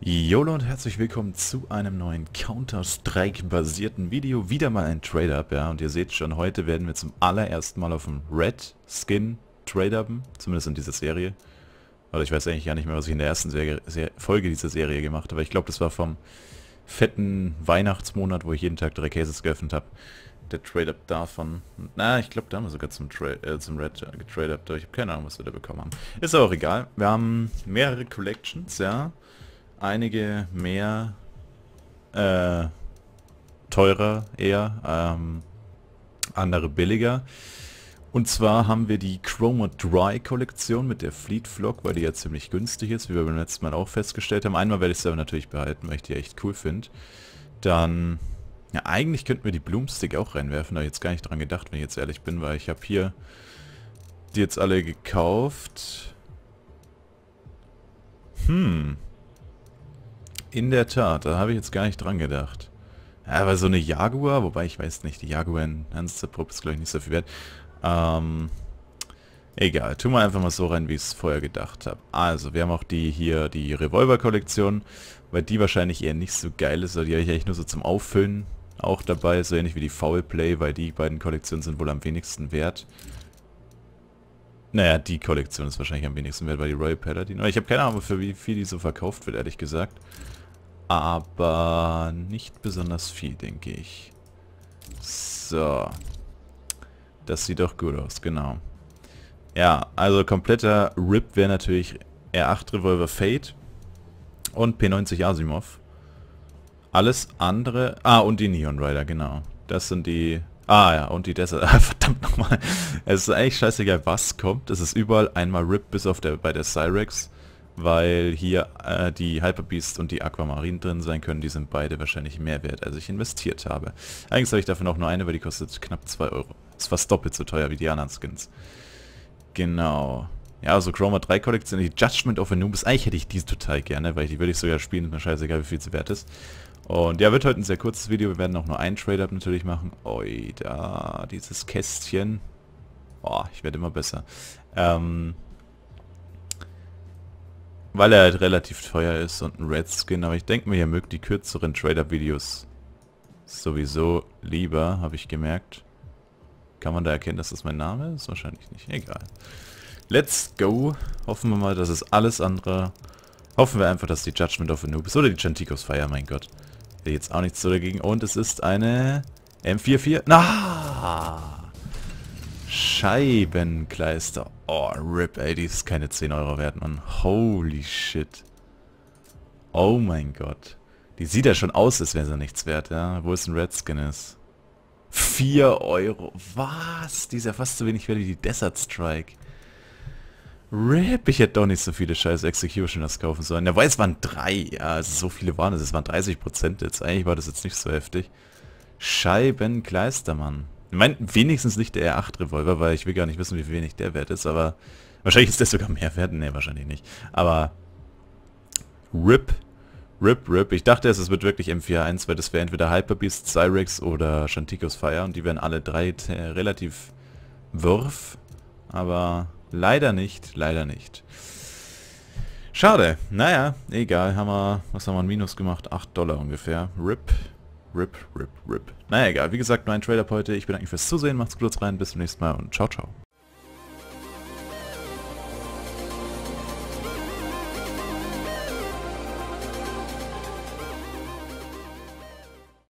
YOLO und herzlich willkommen zu einem neuen Counter-Strike-basierten Video. Wieder mal ein Trade-Up, ja. Und ihr seht schon, heute werden wir zum allerersten Mal auf dem Red-Skin Trade-Upen. Zumindest in dieser Serie. Oder ich weiß eigentlich gar nicht mehr, was ich in der ersten Serie, Folge dieser Serie gemacht habe. Ich glaube, das war vom fetten Weihnachtsmonat, wo ich jeden Tag drei Cases geöffnet habe. Der Trade-Up davon. Na, ich glaube, da haben wir sogar zum, Tra äh, zum Red getradet. Ich habe keine Ahnung, was wir da bekommen haben. Ist aber auch egal. Wir haben mehrere Collections, ja einige mehr äh, teurer eher, ähm, andere billiger. Und zwar haben wir die Chroma Dry Kollektion mit der Fleet Flock, weil die ja ziemlich günstig ist, wie wir beim letzten Mal auch festgestellt haben. Einmal werde ich sie aber natürlich behalten, weil ich die echt cool finde. Dann, ja eigentlich könnten wir die Bloomstick auch reinwerfen, da ich jetzt gar nicht dran gedacht, wenn ich jetzt ehrlich bin, weil ich habe hier die jetzt alle gekauft. Hm, in der Tat, da habe ich jetzt gar nicht dran gedacht. Aber so eine Jaguar, wobei ich weiß nicht, die Jaguar in Hanseprop ist glaube ich nicht so viel wert. Ähm, egal, tun wir einfach mal so rein, wie ich es vorher gedacht habe. Also, wir haben auch die hier, die Revolver-Kollektion, weil die wahrscheinlich eher nicht so geil ist, weil die habe ich eigentlich nur so zum Auffüllen auch dabei, so ähnlich wie die Foul Play, weil die beiden Kollektionen sind wohl am wenigsten wert. Naja, die Kollektion ist wahrscheinlich am wenigsten wert, weil die Royal Paladin... Aber ich habe keine Ahnung, für wie viel die so verkauft wird, ehrlich gesagt. Aber nicht besonders viel, denke ich. So. Das sieht doch gut aus, genau. Ja, also kompletter RIP wäre natürlich R8 Revolver Fate und P90 Asimov. Alles andere... Ah, und die Neon Rider, genau. Das sind die... Ah ja, und die Desert... Ah, verdammt nochmal. Es ist eigentlich scheißegal, was kommt. Es ist überall einmal RIP, bis auf der bei der Cyrex weil hier äh, die Beast und die Aquamarine drin sein können. Die sind beide wahrscheinlich mehr wert, als ich investiert habe. Eigentlich habe ich davon auch nur eine, weil die kostet knapp 2 Euro. Ist fast doppelt so teuer wie die anderen Skins. Genau. Ja, also Chroma 3 Kollektion, die Judgment of a Anubis. Eigentlich hätte ich diese total gerne, weil die würde ich sogar spielen. Ist mir scheißegal, wie viel sie wert ist. Und ja, wird heute ein sehr kurzes Video. Wir werden auch nur einen Trade-Up natürlich machen. Oi, da, dieses Kästchen. Boah, ich werde immer besser. Ähm... Weil er halt relativ teuer ist und ein Red Skin, aber ich denke mir, ihr mögt die kürzeren Trader-Videos sowieso lieber, habe ich gemerkt. Kann man da erkennen, dass das mein Name ist? Wahrscheinlich nicht. Egal. Let's go. Hoffen wir mal, dass es alles andere... Hoffen wir einfach, dass die Judgment of a Noob Oder die Chanticos feiern, mein Gott. Jetzt auch nichts so dagegen. Und es ist eine M44. Na! Ah! Scheibenkleister. Oh, RIP, ey, die ist keine 10 Euro wert, Mann. Holy shit. Oh mein Gott. Die sieht ja schon aus, als wäre sie nichts wert, ja. Wo ist ein Redskin ist? 4 Euro. Was? Die ist ja fast so wenig wert wie die Desert Strike. RIP, ich hätte doch nicht so viele scheiß Executioners kaufen sollen. Der weiß, es waren 3. Ja, also so viele waren es. Es waren 30% jetzt. Eigentlich war das jetzt nicht so heftig. Scheibenkleister, Mann. Ich meine, wenigstens nicht der R8-Revolver, weil ich will gar nicht wissen, wie wenig der wert ist, aber wahrscheinlich ist der sogar mehr wert. Ne, wahrscheinlich nicht. Aber RIP, RIP, RIP. Ich dachte es wird wirklich m 4 a 1 weil das wäre entweder Hyperbeast, Cyrex oder Shantikos Fire und die wären alle drei äh, relativ wurf, aber leider nicht, leider nicht. Schade. Naja, egal. Haben wir, was haben wir ein Minus gemacht? 8 Dollar ungefähr. RIP. Rip, rip, rip. Naja, egal. Wie gesagt, mein Trailer heute. Ich bedanke mich fürs Zusehen. Macht's gut, rein. Bis zum nächsten Mal und ciao, ciao.